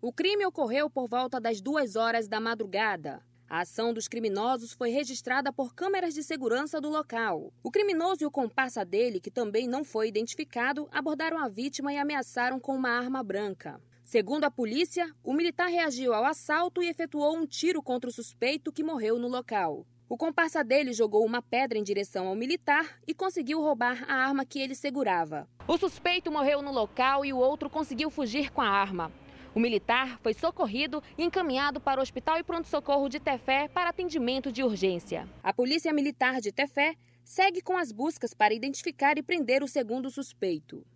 O crime ocorreu por volta das duas horas da madrugada. A ação dos criminosos foi registrada por câmeras de segurança do local. O criminoso e o comparsa dele, que também não foi identificado, abordaram a vítima e ameaçaram com uma arma branca. Segundo a polícia, o militar reagiu ao assalto e efetuou um tiro contra o suspeito que morreu no local. O comparsa dele jogou uma pedra em direção ao militar e conseguiu roubar a arma que ele segurava. O suspeito morreu no local e o outro conseguiu fugir com a arma. O militar foi socorrido e encaminhado para o Hospital e Pronto-Socorro de Tefé para atendimento de urgência. A Polícia Militar de Tefé segue com as buscas para identificar e prender o segundo suspeito.